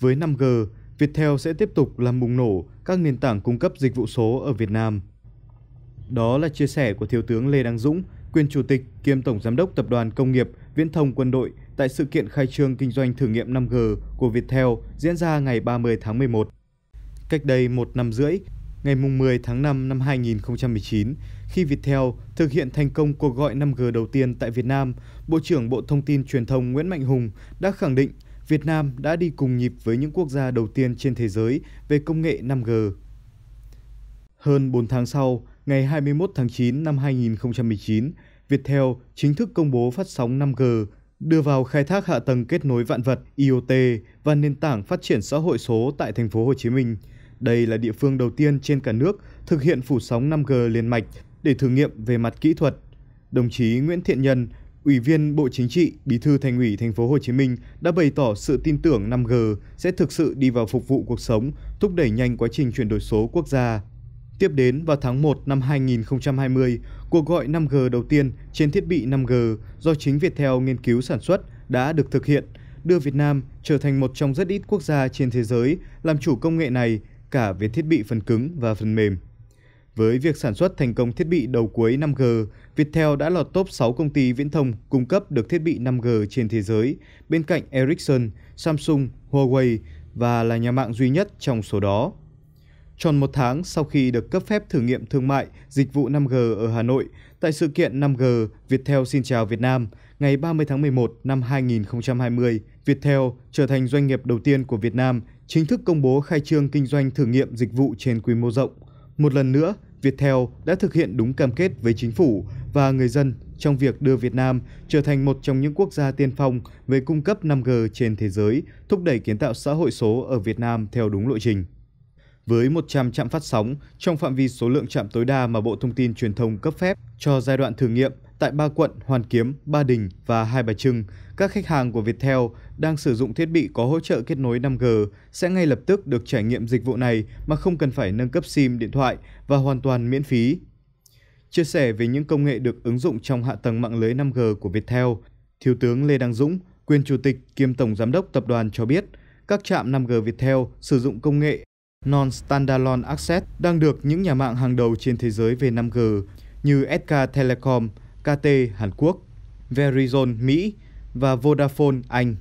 Với 5G, Viettel sẽ tiếp tục làm bùng nổ các nền tảng cung cấp dịch vụ số ở Việt Nam. Đó là chia sẻ của Thiếu tướng Lê Đăng Dũng, quyền chủ tịch kiêm tổng giám đốc tập đoàn công nghiệp Viễn thông Quân đội tại sự kiện khai trương kinh doanh thử nghiệm 5G của Viettel diễn ra ngày 30 tháng 11. Cách đây một năm rưỡi, ngày 10 tháng 5 năm 2019, khi Viettel thực hiện thành công cuộc gọi 5G đầu tiên tại Việt Nam, Bộ trưởng Bộ Thông tin Truyền thông Nguyễn Mạnh Hùng đã khẳng định Việt Nam đã đi cùng nhịp với những quốc gia đầu tiên trên thế giới về công nghệ 5G. Hơn 4 tháng sau, ngày 21 tháng 9 năm 2019, Viettel chính thức công bố phát sóng 5G, đưa vào khai thác hạ tầng kết nối vạn vật IoT và nền tảng phát triển xã hội số tại thành phố Hồ Chí Minh. Đây là địa phương đầu tiên trên cả nước thực hiện phủ sóng 5G liên mạch để thử nghiệm về mặt kỹ thuật. Đồng chí Nguyễn Thiện Nhân, Ủy viên Bộ Chính trị, Bí thư Thành ủy Thành phố Hồ Chí Minh đã bày tỏ sự tin tưởng 5G sẽ thực sự đi vào phục vụ cuộc sống, thúc đẩy nhanh quá trình chuyển đổi số quốc gia. Tiếp đến vào tháng 1 năm 2020, cuộc gọi 5G đầu tiên trên thiết bị 5G do chính Viettel nghiên cứu sản xuất đã được thực hiện, đưa Việt Nam trở thành một trong rất ít quốc gia trên thế giới làm chủ công nghệ này cả về thiết bị phần cứng và phần mềm. Với việc sản xuất thành công thiết bị đầu cuối 5G, Viettel đã lọt top 6 công ty viễn thông cung cấp được thiết bị 5G trên thế giới, bên cạnh Ericsson, Samsung, Huawei và là nhà mạng duy nhất trong số đó. Tròn một tháng sau khi được cấp phép thử nghiệm thương mại dịch vụ 5G ở Hà Nội, tại sự kiện 5G Viettel Xin Chào Việt Nam ngày 30 tháng 11 năm 2020, Viettel trở thành doanh nghiệp đầu tiên của Việt Nam chính thức công bố khai trương kinh doanh thử nghiệm dịch vụ trên quy mô rộng. Một lần nữa, Viettel đã thực hiện đúng cam kết với chính phủ và người dân trong việc đưa Việt Nam trở thành một trong những quốc gia tiên phong về cung cấp 5G trên thế giới, thúc đẩy kiến tạo xã hội số ở Việt Nam theo đúng lộ trình. Với 100 trạm phát sóng trong phạm vi số lượng trạm tối đa mà Bộ Thông tin Truyền thông cấp phép cho giai đoạn thử nghiệm tại ba quận Hoàn Kiếm, Ba Đình và Hai Bà Trưng, các khách hàng của Viettel đang sử dụng thiết bị có hỗ trợ kết nối 5G sẽ ngay lập tức được trải nghiệm dịch vụ này mà không cần phải nâng cấp SIM điện thoại và hoàn toàn miễn phí. Chia sẻ về những công nghệ được ứng dụng trong hạ tầng mạng lưới 5G của Viettel, Thiếu tướng Lê Đăng Dũng, quyền chủ tịch kiêm tổng giám đốc tập đoàn cho biết, các trạm 5G Viettel sử dụng công nghệ Non-Standalone Access đang được những nhà mạng hàng đầu trên thế giới về 5G như SK Telecom, KT Hàn Quốc, Verizon Mỹ và Vodafone Anh.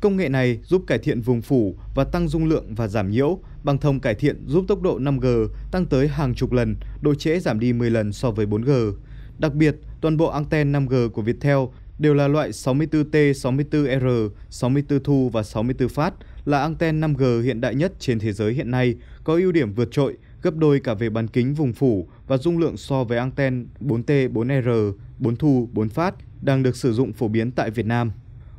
Công nghệ này giúp cải thiện vùng phủ và tăng dung lượng và giảm nhiễu, bằng thông cải thiện giúp tốc độ 5G tăng tới hàng chục lần, độ trễ giảm đi 10 lần so với 4G. Đặc biệt, toàn bộ anten 5G của Viettel đều là loại 64T, 64R, 64 thu và 64 phát là anten 5G hiện đại nhất trên thế giới hiện nay, có ưu điểm vượt trội gấp đôi cả về bán kính vùng phủ và dung lượng so với anten 4T, 4R, 4 thu, 4 phát đang được sử dụng phổ biến tại Việt Nam.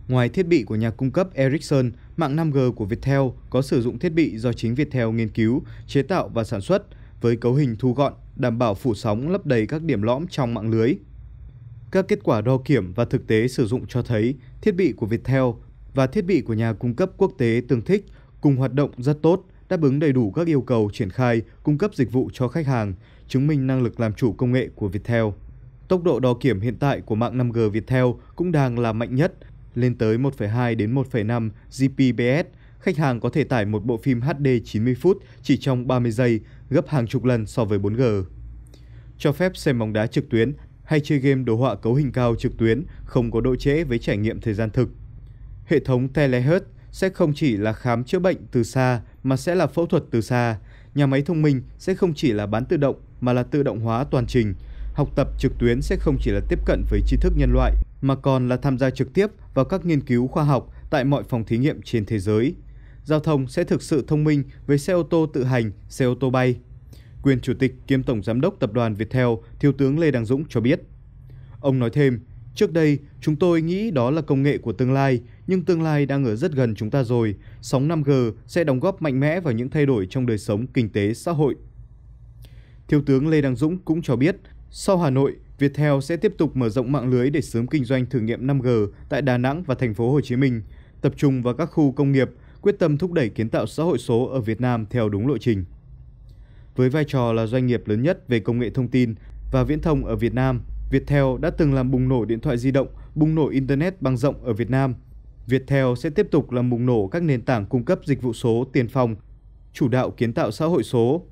Ngoài thiết bị của nhà cung cấp Ericsson, mạng 5G của Viettel có sử dụng thiết bị do chính Viettel nghiên cứu, chế tạo và sản xuất với cấu hình thu gọn, đảm bảo phủ sóng lấp đầy các điểm lõm trong mạng lưới. Các kết quả đo kiểm và thực tế sử dụng cho thấy thiết bị của Viettel và thiết bị của nhà cung cấp quốc tế tương thích cùng hoạt động rất tốt – đáp ứng đầy đủ các yêu cầu triển khai, cung cấp dịch vụ cho khách hàng, chứng minh năng lực làm chủ công nghệ của Viettel. Tốc độ đo kiểm hiện tại của mạng 5G Viettel cũng đang là mạnh nhất, lên tới 1,2 đến 1,5 Gbps. Khách hàng có thể tải một bộ phim HD 90 phút chỉ trong 30 giây, gấp hàng chục lần so với 4G. Cho phép xem bóng đá trực tuyến hay chơi game đồ họa cấu hình cao trực tuyến không có độ trễ với trải nghiệm thời gian thực. Hệ thống Telehealth sẽ không chỉ là khám chữa bệnh từ xa mà sẽ là phẫu thuật từ xa. Nhà máy thông minh sẽ không chỉ là bán tự động mà là tự động hóa toàn trình. Học tập trực tuyến sẽ không chỉ là tiếp cận với tri thức nhân loại mà còn là tham gia trực tiếp vào các nghiên cứu khoa học tại mọi phòng thí nghiệm trên thế giới. Giao thông sẽ thực sự thông minh với xe ô tô tự hành, xe ô tô bay. Quyền Chủ tịch kiêm Tổng Giám đốc Tập đoàn Viettel, Thiếu tướng Lê Đăng Dũng cho biết. Ông nói thêm, Trước đây, chúng tôi nghĩ đó là công nghệ của tương lai, nhưng tương lai đang ở rất gần chúng ta rồi. Sóng 5G sẽ đóng góp mạnh mẽ vào những thay đổi trong đời sống kinh tế xã hội. Thiếu tướng Lê Đăng Dũng cũng cho biết, sau Hà Nội, Viettel sẽ tiếp tục mở rộng mạng lưới để sớm kinh doanh thử nghiệm 5G tại Đà Nẵng và thành phố Hồ Chí Minh, tập trung vào các khu công nghiệp, quyết tâm thúc đẩy kiến tạo xã hội số ở Việt Nam theo đúng lộ trình. Với vai trò là doanh nghiệp lớn nhất về công nghệ thông tin và viễn thông ở Việt Nam, Viettel đã từng làm bùng nổ điện thoại di động, bùng nổ Internet băng rộng ở Việt Nam. Viettel sẽ tiếp tục làm bùng nổ các nền tảng cung cấp dịch vụ số tiền phòng, chủ đạo kiến tạo xã hội số.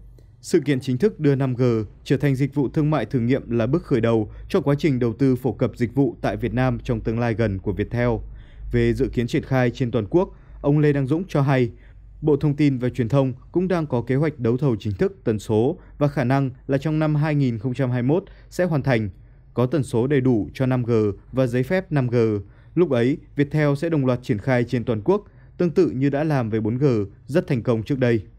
Sự kiện chính thức đưa 5G trở thành dịch vụ thương mại thử nghiệm là bước khởi đầu cho quá trình đầu tư phổ cập dịch vụ tại Việt Nam trong tương lai gần của Viettel. Về dự kiến triển khai trên toàn quốc, ông Lê Đăng Dũng cho hay, Bộ Thông tin và Truyền thông cũng đang có kế hoạch đấu thầu chính thức tần số và khả năng là trong năm 2021 sẽ hoàn thành – có tần số đầy đủ cho 5G và giấy phép 5G. Lúc ấy, Viettel sẽ đồng loạt triển khai trên toàn quốc, tương tự như đã làm với 4G rất thành công trước đây.